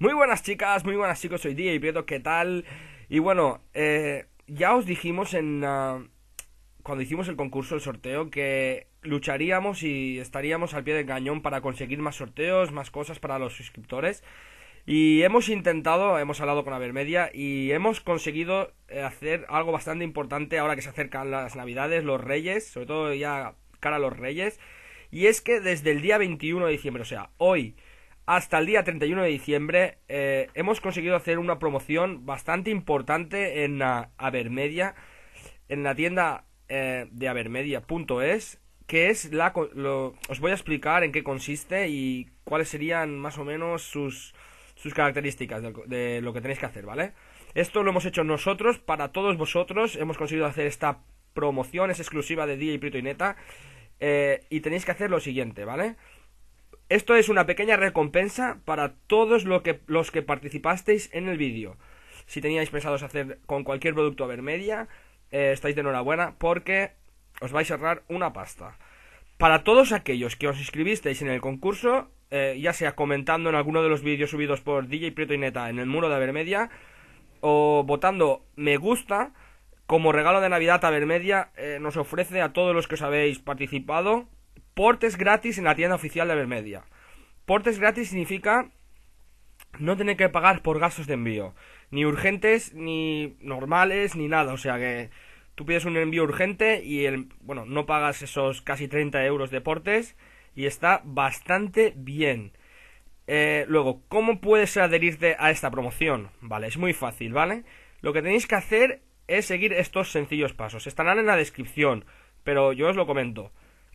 Muy buenas chicas, muy buenas chicos, soy DJ Prieto, ¿qué tal? Y bueno, eh, ya os dijimos en... Ah, cuando hicimos el concurso, el sorteo, que lucharíamos y estaríamos al pie del cañón para conseguir más sorteos, más cosas para los suscriptores. Y hemos intentado, hemos hablado con Avermedia y hemos conseguido eh, hacer algo bastante importante ahora que se acercan las navidades, los reyes, sobre todo ya cara a los reyes. Y es que desde el día 21 de diciembre, o sea, hoy, hasta el día 31 de diciembre eh, hemos conseguido hacer una promoción bastante importante en Avermedia, ah, en la tienda eh, de avermedia.es, que es la... os voy a explicar en qué consiste y cuáles serían más o menos sus, sus características de, lo que tenéis que hacer, ¿vale? Esto lo hemos hecho nosotros, para todos vosotros, hemos conseguido hacer esta promoción, es exclusiva de DJ Prito y Neta, eh, y tenéis que hacer lo siguiente, ¿vale? vale esto es una pequeña recompensa para todos que, los que participasteis en el vídeo. Si teníais pensados hacer con cualquier producto Vermedia, eh, estáis de enhorabuena porque os vais a ahorrar una pasta. Para todos aquellos que os inscribisteis en el concurso, eh, ya sea comentando en alguno de los vídeos subidos por DJ Prieto y Neta en el muro de Avermedia, o votando me gusta, como regalo de Navidad a eh, nos ofrece a todos los que os habéis participado Portes gratis en la tienda oficial de Belmedia. Portes gratis significa no tener que pagar por gastos de envío. Ni urgentes, ni normales, ni nada. O sea que tú pides un envío urgente y el, bueno, no pagas esos casi 30 euros de portes y está bastante bien. Eh, luego, ¿cómo puedes adherirte a esta promoción? Vale, es muy fácil, ¿vale? Lo que tenéis que hacer es seguir estos sencillos pasos. Estarán en la descripción, pero yo os lo comento.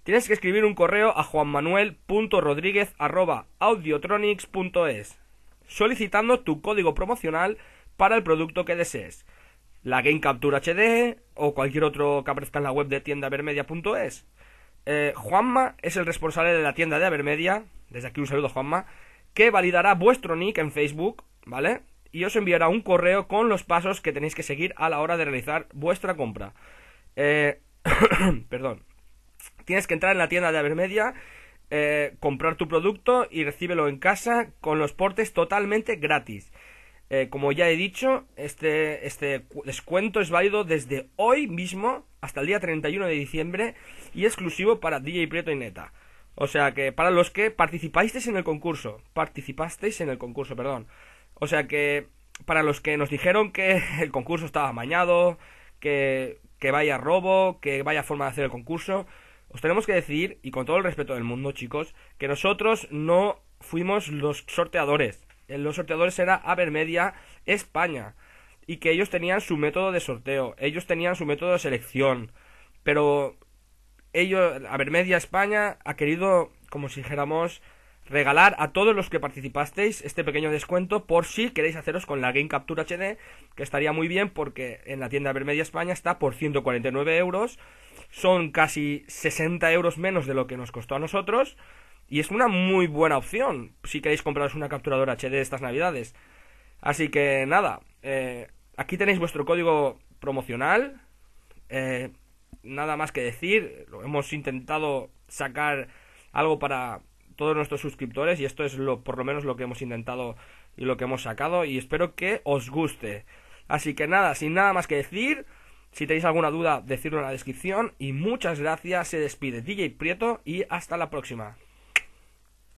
Tienes que escribir un correo a juanmanuel.rodríguez.audiotronics.es solicitando tu código promocional para el producto que desees. La Game Capture HD o cualquier otro que aparezca en la web de tiendavermedia.es. Eh, Juanma es el responsable de la tienda de Avermedia, desde aquí un saludo Juanma, que validará vuestro nick en Facebook, ¿vale? Y os enviará un correo con los pasos que tenéis que seguir a la hora de realizar vuestra compra. Eh, perdón. Tienes que entrar en la tienda de Avermedia, eh, comprar tu producto y recíbelo en casa con los portes totalmente gratis. Eh, como ya he dicho, este, este descuento es válido desde hoy mismo hasta el día 31 de diciembre y exclusivo para DJ Prieto y Neta. O sea que para los que participasteis en el concurso, participasteis en el concurso, perdón. O sea que para los que nos dijeron que el concurso estaba amañado, que, que vaya robo, que vaya forma de hacer el concurso, os tenemos que decir, y con todo el respeto del mundo, chicos, que nosotros no fuimos los sorteadores. Los sorteadores era Avermedia España. Y que ellos tenían su método de sorteo, ellos tenían su método de selección. Pero ellos, Avermedia España ha querido, como si dijéramos, regalar a todos los que participasteis este pequeño descuento por si queréis haceros con la Game Capture HD, que estaría muy bien porque en la tienda Vermedia España está por 149 euros, son casi 60 euros menos de lo que nos costó a nosotros, y es una muy buena opción si queréis compraros una capturadora HD estas navidades. Así que nada, eh, aquí tenéis vuestro código promocional, eh, nada más que decir, lo hemos intentado sacar algo para todos nuestros suscriptores y esto es lo, por lo menos lo que hemos intentado y lo que hemos sacado y espero que os guste. Así que nada, sin nada más que decir, si tenéis alguna duda, decirlo en la descripción y muchas gracias, se despide DJ Prieto y hasta la próxima.